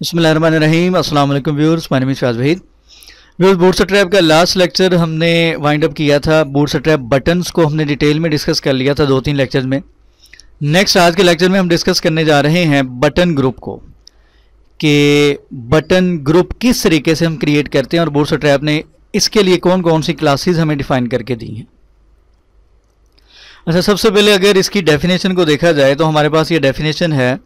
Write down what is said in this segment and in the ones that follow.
बसमीम अल्लाम viewers my name is Fayaz viewers Bootstrap का लास्ट लेक्चर हमने वाइंड अप किया था बोर्ड ट्रैप बटन्स को हमने डिटेल में डिस्कस कर लिया था दो तीन लेक्चर में नेक्स्ट आज के लेक्चर में हम डिस्कस करने जा रहे हैं बटन ग्रुप को कि बटन ग्रुप किस तरीके से हम क्रिएट करते हैं और बोर्ड ट्रैप ने इसके लिए कौन कौन सी क्लासेज हमें डिफ़ाइन करके दी हैं अच्छा सबसे पहले अगर इसकी डेफिनेशन को देखा जाए तो हमारे पास ये डेफिनेशन है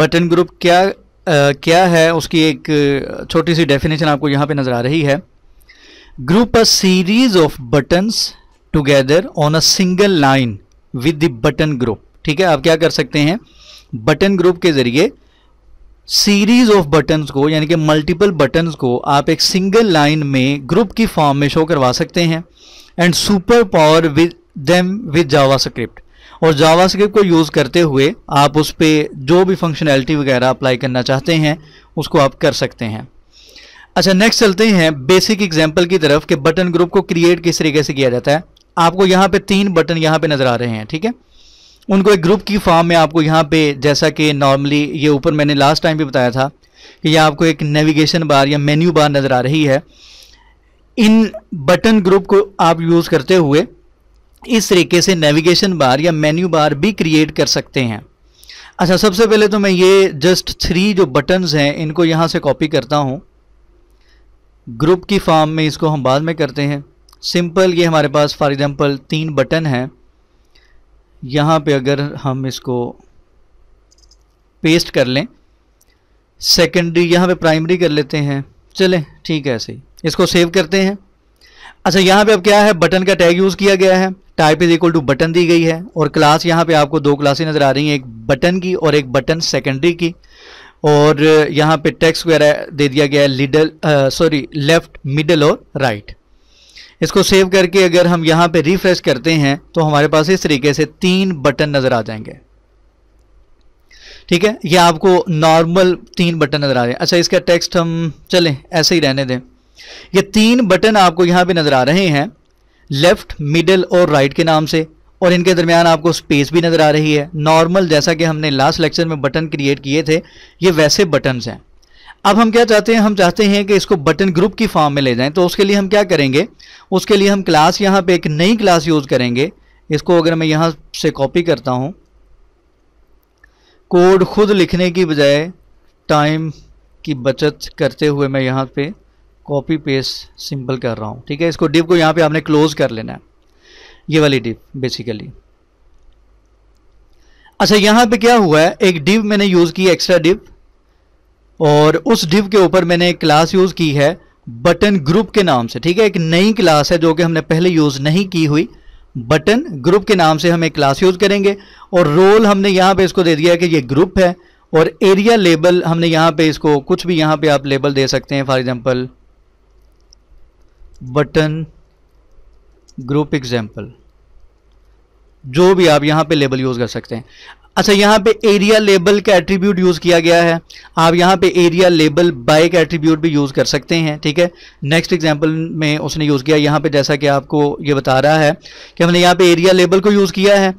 बटन ग्रुप क्या क्या है उसकी एक छोटी सी डेफिनेशन आपको यहाँ पे नज़र आ रही है group a series of buttons together on a single line with the button group ठीक है आप क्या कर सकते हैं बटन ग्रुप के ज़रिए सीरीज ऑफ बटन्स को यानी कि मल्टीपल बटन्स को आप एक सिंगल लाइन में ग्रुप की फॉर्म में शो करवा सकते हैं and superpower with them with JavaScript और जावास्क्रिप्ट को यूज़ करते हुए आप उस पर जो भी फंक्शनैलिटी वगैरह अप्लाई करना चाहते हैं उसको आप कर सकते हैं अच्छा नेक्स्ट चलते हैं बेसिक एग्जाम्पल की तरफ कि बटन ग्रुप को क्रिएट किस तरीके से किया जाता है आपको यहाँ पे तीन बटन यहाँ पे नज़र आ रहे हैं ठीक है उनको एक ग्रुप की फॉर्म में आपको यहाँ पे जैसा कि नॉर्मली ये ऊपर मैंने लास्ट टाइम भी बताया था कि यह आपको एक नेविगेशन बार या मेन्यू बार नज़र आ रही है इन बटन ग्रुप को आप यूज़ करते हुए इस तरीके से नेविगेशन बार या मेन्यू बार भी क्रिएट कर सकते हैं अच्छा सबसे पहले तो मैं ये जस्ट थ्री जो बटन्स हैं इनको यहाँ से कॉपी करता हूँ ग्रुप की फॉर्म में इसको हम बाद में करते हैं सिंपल ये हमारे पास फॉर एग्ज़ाम्पल तीन बटन हैं यहाँ पे अगर हम इसको पेस्ट कर लें सेकेंडरी यहाँ पे प्राइमरी कर लेते हैं चलें ठीक है ऐसे ही इसको सेव करते हैं अच्छा यहाँ पे अब क्या है बटन का टैग यूज़ किया गया है type is equal to button दी गई है और क्लास यहाँ पे आपको दो क्लासें नज़र आ रही हैं एक बटन की और एक बटन सेकेंडरी की और यहाँ पे टेक्स्ट वगैरह दे दिया गया है लिडल सॉरी लेफ्ट मिडल और राइट इसको सेव करके अगर हम यहाँ पे रिफ्रेश करते हैं तो हमारे पास इस तरीके से तीन बटन नज़र आ जाएंगे ठीक है ये आपको नॉर्मल तीन बटन नज़र आ रहे हैं अच्छा इसका टेक्स्ट हम चलें ऐसे ही रहने दें ये तीन बटन आपको यहाँ पे नज़र आ रहे हैं लेफ्ट मिडल और राइट right के नाम से और इनके दरमियान आपको स्पेस भी नज़र आ रही है नॉर्मल जैसा कि हमने लास्ट लेक्चर में बटन क्रिएट किए थे ये वैसे बटन्स हैं अब हम क्या चाहते हैं हम चाहते हैं कि इसको बटन ग्रुप की फॉर्म में ले जाएं तो उसके लिए हम क्या करेंगे उसके लिए हम क्लास यहाँ पे एक नई क्लास यूज़ करेंगे इसको अगर मैं यहाँ से कॉपी करता हूँ कोड खुद लिखने की बजाय टाइम की बचत करते हुए मैं यहाँ पे कॉपी पेस्ट सिंपल कर रहा हूँ ठीक है इसको डिप को यहाँ पे आपने क्लोज कर लेना है ये वाली डिप बेसिकली अच्छा यहाँ पे क्या हुआ है एक डिप मैंने यूज़ की एक्स्ट्रा डिप और उस डिप के ऊपर मैंने एक क्लास यूज़ की है बटन ग्रुप के नाम से ठीक है एक नई क्लास है जो कि हमने पहले यूज़ नहीं की हुई बटन ग्रुप के नाम से हम एक क्लास यूज़ करेंगे और रोल हमने यहाँ पे इसको दे दिया कि ये ग्रुप है और एरिया लेबल हमने यहाँ पे इसको कुछ भी यहाँ पे आप लेबल दे सकते हैं for example button group example जो भी आप यहां पे लेबल यूज़ कर सकते हैं अच्छा यहां पे एरिया लेबल का एट्रीब्यूट यूज़ किया गया है आप यहां पे एरिया लेबल बाय का एट्रीब्यूट भी यूज़ कर सकते हैं ठीक है नेक्स्ट एग्जांपल में उसने यूज़ किया यहां पे जैसा कि आपको ये बता रहा है कि हमने यहां पे एरिया लेबल को यूज़ किया है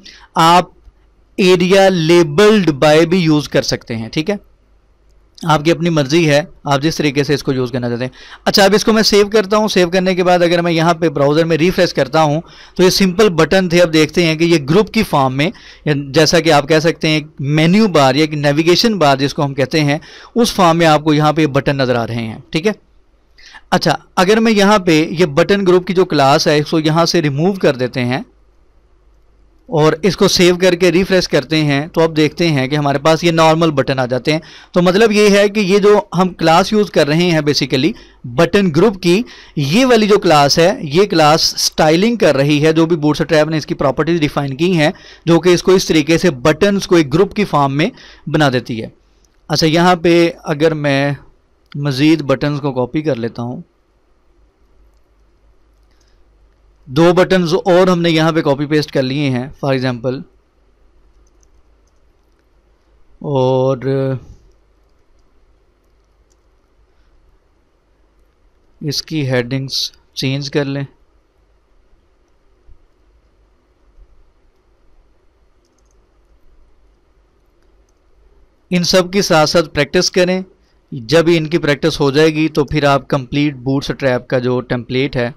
आप एरिया लेबल्ड बाय भी यूज़ कर सकते हैं ठीक है आपकी अपनी मर्जी है आप जिस तरीके से इसको यूज़ करना चाहते हैं अच्छा अब इसको मैं सेव करता हूँ सेव करने के बाद अगर मैं यहाँ पे ब्राउज़र में रिफ्रेश करता हूँ तो ये सिंपल बटन थे अब देखते हैं कि ये ग्रुप की फॉर्म में जैसा कि आप कह सकते हैं मेन्यू बार या नेविगेशन बार जिसको हम कहते हैं उस फॉर्म में आपको यहाँ पर बटन नज़र आ रहे हैं ठीक है अच्छा अगर मैं यहाँ पर ये यह बटन ग्रुप की जो क्लास है इसको यहाँ से रिमूव कर देते हैं और इसको सेव करके रिफ्रेश करते हैं तो अब देखते हैं कि हमारे पास ये नॉर्मल बटन आ जाते हैं तो मतलब ये है कि ये जो हम क्लास यूज़ कर रहे हैं बेसिकली बटन ग्रुप की ये वाली जो क्लास है ये क्लास स्टाइलिंग कर रही है जो भी बोर्ड ट्रैप ने इसकी प्रॉपर्टीज डिफाइन की हैं जो कि इसको इस तरीके से बटन्स को एक ग्रुप की फॉर्म में बना देती है अच्छा यहाँ पर अगर मैं मज़ीद बटन्स को कॉपी कर लेता हूँ दो बटन और हमने यहाँ पे कॉपी पेस्ट कर लिए हैं फॉर एग्ज़ाम्पल और इसकी हेडिंग्स चेंज कर लें इन सब के साथ साथ प्रैक्टिस करें जब इनकी प्रैक्टिस हो जाएगी तो फिर आप कंप्लीट बूट्स ट्रैप का जो टेम्पलेट है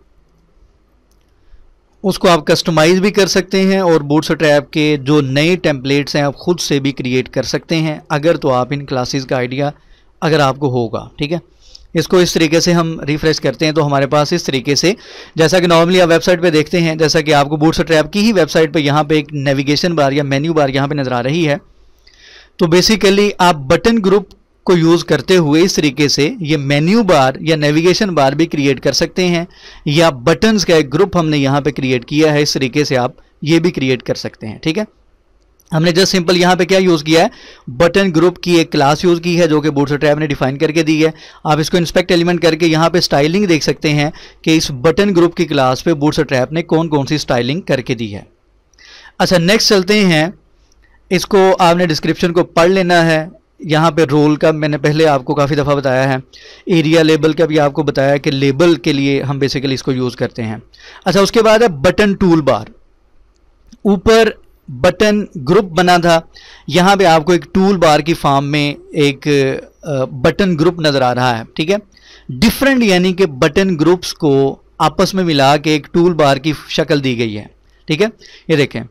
उसको आप कस्टमाइज भी कर सकते हैं और बूट्स ट्रैप के जो नए टेम्पलेट्स हैं आप खुद से भी क्रिएट कर सकते हैं अगर तो आप इन क्लासेस का आइडिया अगर आपको होगा ठीक है इसको इस तरीके से हम रिफ्रेश करते हैं तो हमारे पास इस तरीके से जैसा कि नॉर्मली आप वेबसाइट पे देखते हैं जैसा कि आपको बूट ट्रैप की ही वेबसाइट पर यहाँ पर एक नेविगेशन बार या मेन्यू बार यहाँ पर नज़र आ रही है तो बेसिकली आप बटन ग्रुप को यूज़ करते हुए इस तरीके से ये मेन्यू बार या नेविगेशन बार भी क्रिएट कर सकते हैं या बटन्स का एक ग्रुप हमने यहाँ पे क्रिएट किया है इस तरीके से आप ये भी क्रिएट कर सकते हैं ठीक है हमने जस्ट सिंपल यहाँ पे क्या यूज़ किया है बटन ग्रुप की एक क्लास यूज़ की है जो कि बूट्स ट्रैप ने डिफाइन करके दी है आप इसको इंस्पेक्ट एलिमेंट करके यहाँ पे स्टाइलिंग देख सकते हैं कि इस बटन ग्रुप की क्लास पे बोर्ड ट्रैप ने कौन कौन सी स्टाइलिंग करके दी है अच्छा नेक्स्ट चलते हैं इसको आपने डिस्क्रिप्शन को पढ़ लेना है यहाँ पे रोल का मैंने पहले आपको काफ़ी दफ़ा बताया है एरिया लेबल का भी आपको बताया कि लेबल के लिए हम बेसिकली इसको यूज़ करते हैं अच्छा उसके बाद है बटन टूल बार ऊपर बटन ग्रुप बना था यहाँ पे आपको एक टूल बार की फॉर्म में एक बटन ग्रुप नज़र आ रहा है ठीक है डिफरेंट यानी कि बटन ग्रुप्स को आपस में मिला के एक टूल बार की शक्ल दी गई है ठीक है ये देखें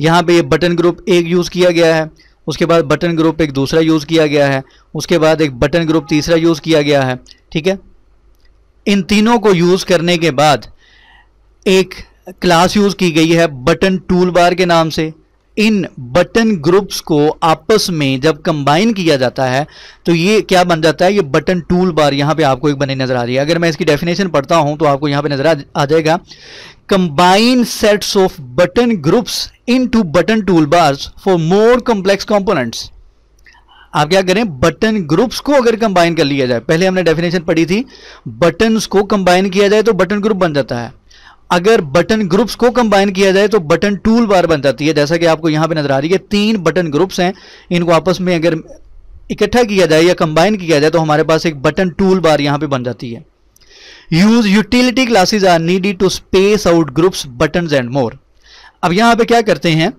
यहाँ पे ये बटन ग्रुप एक यूज़ किया गया है उसके बाद बटन ग्रुप एक दूसरा यूज़ किया गया है उसके बाद एक बटन ग्रुप तीसरा यूज़ किया गया है ठीक है इन तीनों को यूज़ करने के बाद एक क्लास यूज़ की गई है बटन टूल बार के नाम से इन बटन ग्रुप्स को आपस में जब कंबाइन किया जाता है तो ये क्या बन जाता है ये बटन टूल बार यहां पे आपको एक बनी नजर आ रही है अगर मैं इसकी डेफिनेशन पढ़ता हूं तो आपको यहां पे नजर आ जाएगा combine sets of button groups into button toolbars for more complex components आप क्या करें बटन ग्रुप्स को अगर कंबाइन कर लिया जाए पहले हमने डेफिनेशन पढ़ी थी बटन को कंबाइन किया जाए तो बटन ग्रुप बन जाता है अगर बटन ग्रुप्स को कंबाइन किया जाए तो बटन टूल बार बन जाती है जैसा कि आपको यहां पे नजर आ रही है तीन बटन ग्रुप्स हैं इनको आपस में अगर इकट्ठा किया जाए या कंबाइन किया जाए तो हमारे पास एक बटन टूल बार यहां पे बन जाती है use utility classes are needed to space out groups button and more अब यहां पर क्या करते हैं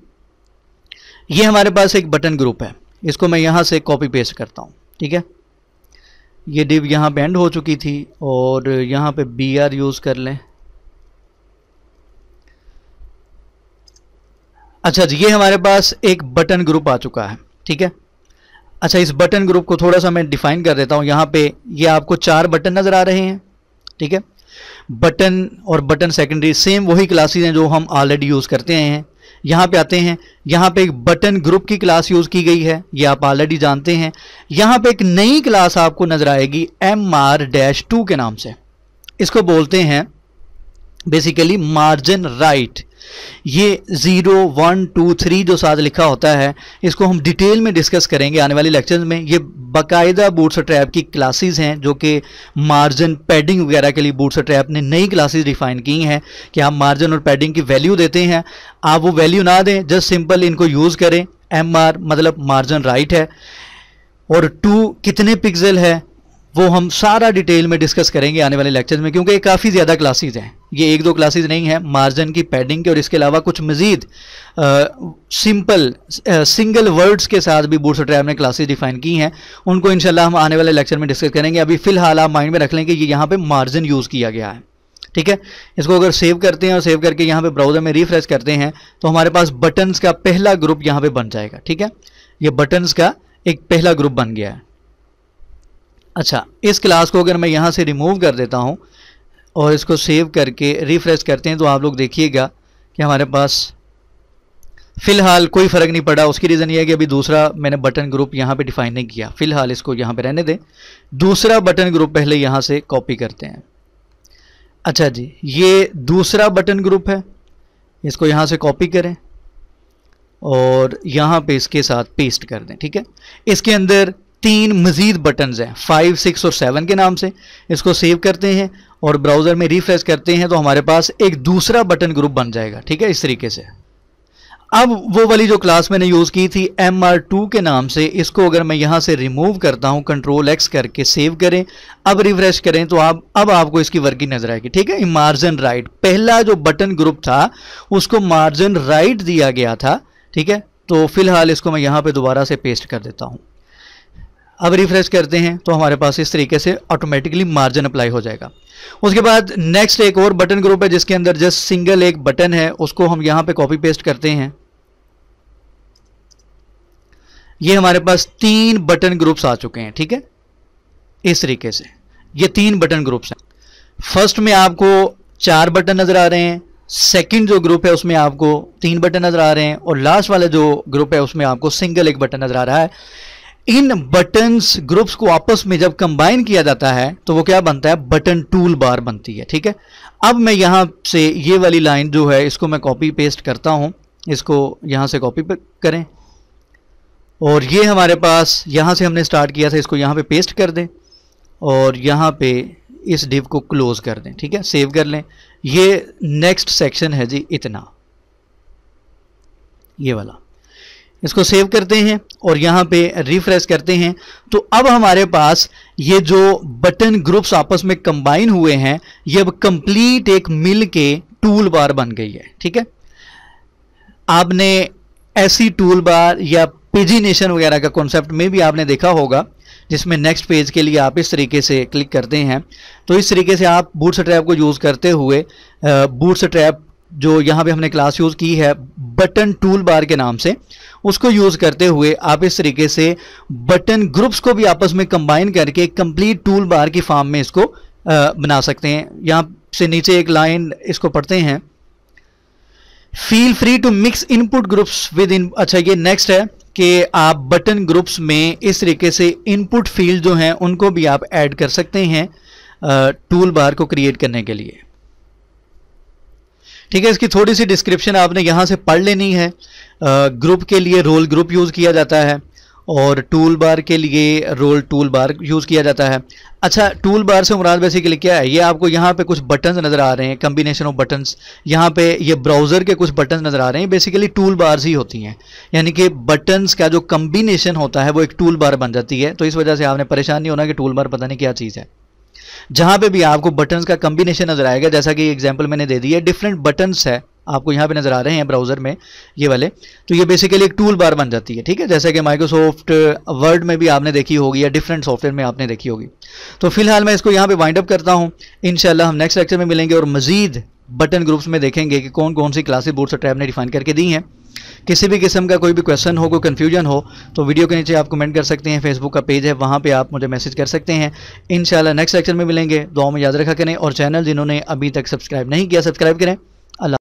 यह हमारे पास एक बटन ग्रुप है इसको मैं यहां से कॉपी पेस्ट करता हूं ठीक है ये डिव यहां बैंड एंड हो चुकी थी और यहां पे बी आर यूज़ कर लें अच्छा जी ये हमारे पास एक बटन ग्रुप आ चुका है ठीक है अच्छा इस बटन ग्रुप को थोड़ा सा मैं डिफाइन कर देता हूँ यहाँ पे ये आपको चार बटन नज़र आ रहे हैं ठीक है बटन और बटन सेकेंडरी सेम वही क्लासेस हैं जो हम ऑलरेडी यूज़ करते आए हैं यहाँ पे आते हैं यहाँ पे एक बटन ग्रुप की क्लास यूज़ की गई है ये आप ऑलरेडी जानते हैं यहाँ पे एक नई क्लास आपको नज़र आएगी एम आर डैश टू के नाम से इसको बोलते हैं बेसिकली मार्जिन राइट right. ये ज़ीरो वन टू थ्री जो साथ लिखा होता है इसको हम डिटेल में डिस्कस करेंगे आने वाले लेक्चर में ये बाकायदा बूट्स ट्रैप की क्लासेस हैं जो कि मार्जिन पैडिंग वगैरह के लिए बूट्स ट्रैप ने नई क्लासेस डिफाइन की हैं कि आप मार्जिन और पैडिंग की वैल्यू देते हैं आप वो वैल्यू ना दें जस्ट सिंपल इनको यूज़ करें एम मतलब मार्जिन राइट है और टू कितने पिक्सल है वो हम सारा डिटेल में डिस्कस करेंगे आने वाले लेक्चर में क्योंकि काफ़ी ज़्यादा क्लासेज हैं ये एक दो क्लासेज नहीं है मार्जिन की पैडिंग के और इसके अलावा कुछ मज़ीद सिंपल सिंगल वर्ड्स के साथ भी बूट ट्रैप ने क्लासेज डिफाइन की हैं उनको इनशाला हम आने वाले लेक्चर में डिस्कस करेंगे अभी फ़िलहाल आप माइंड में रख लें कि ये यहाँ पर मार्जिन यूज़ किया गया है ठीक है इसको अगर सेव करते हैं और सेव करके यहाँ पे ब्राउज़र में रिफ्रेश करते हैं तो हमारे पास बटन्स का पहला ग्रुप यहाँ पे बन जाएगा ठीक है ये बटन्स का एक पहला ग्रुप बन गया है अच्छा इस क्लास को अगर मैं यहाँ से रिमूव कर देता हूँ और इसको सेव करके रिफ़्रेश करते हैं तो आप लोग देखिएगा कि हमारे पास फ़िलहाल कोई फ़र्क नहीं पड़ा उसकी रीज़न यह है कि अभी दूसरा मैंने बटन ग्रुप यहाँ पे डिफ़ाइन नहीं किया फ़िलहाल इसको यहाँ पे रहने दें दूसरा बटन ग्रुप पहले यहाँ से कॉपी करते हैं अच्छा जी ये दूसरा बटन ग्रुप है इसको यहाँ से कॉपी करें और यहाँ पे इसके साथ पेस्ट कर दें ठीक है इसके अंदर तीन मज़ीद बटन हैं फाइव सिक्स और सेवन के नाम से इसको सेव करते हैं और ब्राउज़र में रिफ्रेश करते हैं तो हमारे पास एक दूसरा बटन ग्रुप बन जाएगा ठीक है इस तरीके से अब वो वाली जो क्लास मैंने यूज़ की थी एम आर टू के नाम से इसको अगर मैं यहां से रिमूव करता हूँ कंट्रोल एक्स करके सेव करें अब रिफ्रेश करें तो आप अब आपको इसकी वर्किंग नज़र आएगी ठीक है मार्जिन राइट पहला जो बटन ग्रुप था उसको मार्जिन राइट दिया गया था ठीक है तो फिलहाल इसको मैं यहाँ पे दोबारा से पेस्ट कर देता हूँ अब रिफ्रेश करते हैं तो हमारे पास इस तरीके से ऑटोमेटिकली मार्जिन अप्लाई हो जाएगा उसके बाद नेक्स्ट एक और बटन ग्रुप है जिसके अंदर जस्ट सिंगल एक बटन है उसको हम यहां पे कॉपी पेस्ट करते हैं ये हमारे पास तीन बटन ग्रुप्स आ चुके हैं ठीक है इस तरीके से ये तीन बटन ग्रुप्स हैं फर्स्ट में आपको चार बटन नज़र आ रहे हैं सेकेंड जो ग्रुप है उसमें आपको तीन बटन नज़र आ रहे हैं और लास्ट वाला जो ग्रुप है उसमें आपको सिंगल एक बटन नज़र आ रहा है इन बटन्स ग्रुप्स को आपस में जब कंबाइन किया जाता है तो वो क्या बनता है बटन टूल बार बनती है ठीक है अब मैं यहाँ से ये वाली लाइन जो है इसको मैं कॉपी पेस्ट करता हूँ इसको यहाँ से कॉपी करें और ये हमारे पास यहाँ से हमने स्टार्ट किया था इसको यहाँ पे पेस्ट कर दें और यहाँ पे इस डिव को क्लोज कर दें ठीक है सेव कर लें ये नेक्स्ट सेक्शन है जी इतना ये वाला इसको सेव करते हैं और यहाँ पे रिफ्रेश करते हैं तो अब हमारे पास ये जो बटन ग्रुप्स आपस में कंबाइन हुए हैं ये अब कंप्लीट एक मिल के टूल बार बन गई है ठीक है आपने ऐसी टूल बार या पेजिनेशन वगैरह का कॉन्सेप्ट में भी आपने देखा होगा जिसमें नेक्स्ट पेज के लिए आप इस तरीके से क्लिक करते हैं तो इस तरीके से आप बूट स्ट्रैप को यूज़ करते हुए बूट स्ट्रैप जो यहाँ पे हमने क्लास यूज़ की है बटन टूल बार के नाम से उसको यूज़ करते हुए आप इस तरीके से बटन ग्रुप्स को भी आपस में कंबाइन करके कंप्लीट टूल बार की फॉर्म में इसको आ, बना सकते हैं यहाँ से नीचे एक लाइन इसको पढ़ते हैं feel free to mix input groups with in अच्छा ये नेक्स्ट है कि आप बटन ग्रुप्स में इस तरीके से इनपुट फील्ड जो हैं उनको भी आप ऐड कर सकते हैं टूल बार को क्रिएट करने के लिए ठीक है इसकी थोड़ी सी डिस्क्रिप्शन आपने यहाँ से पढ़ लेनी है ग्रुप के लिए रोल ग्रुप यूज़ किया जाता है और टूल बार के लिए रोल टूल बार यूज़ किया जाता है अच्छा टूल बार से मुराद बेसिकली क्या है ये आपको यहाँ पे कुछ बटन्स नज़र आ रहे हैं कम्बिनेशन ऑफ बटन्स यहाँ पे ये ब्राउज़र के कुछ बटन्स नज़र आ रहे हैं बेसिकली टूल बार्स ही होती हैं यानी कि बटन्स का जो कम्बिनेशन होता है वो एक टूल बार बन जाती है तो इस वजह से आपने परेशान नहीं होना कि टूल बार पता नहीं क्या चीज़ है जहां पे भी आपको बटन का कॉम्बिनेशन नजर आएगा जैसा कि एग्जाम्पल मैंने दे दी है डिफरेंट बटन है आपको यहां पे नजर आ रहे हैं ब्राउजर में ये वाले तो ये बेसिकली एक टूल बार बन जाती है ठीक है जैसे कि माइक्रोसॉफ्ट वर्ड uh, में भी आपने देखी होगी या डिफरेंट सॉफ्टवेयर में आपने देखी होगी तो फिलहाल मैं इसको यहां पे वाइंड अप करता हूं इनशाला हम नेक्स्ट लेक्चर में मिलेंगे और मजीद बटन ग्रुप्स में देखेंगे कि कौन कौन सी क्लासेस बोर्ड से ट्रैप ने डिफाइन करके दी हैं किसी भी किस्म का कोई भी क्वेश्चन हो कोई कन्फ्यूजन हो तो वीडियो के नीचे आप कमेंट कर सकते हैं फेसबुक का पेज है वहाँ पे आप मुझे मैसेज कर सकते हैं इन नेक्स्ट सेक्शन में मिलेंगे दुआ में याद रखा करें और चैनल जिन्होंने अभी तक सब्सक्राइब नहीं किया सब्सक्राइब करें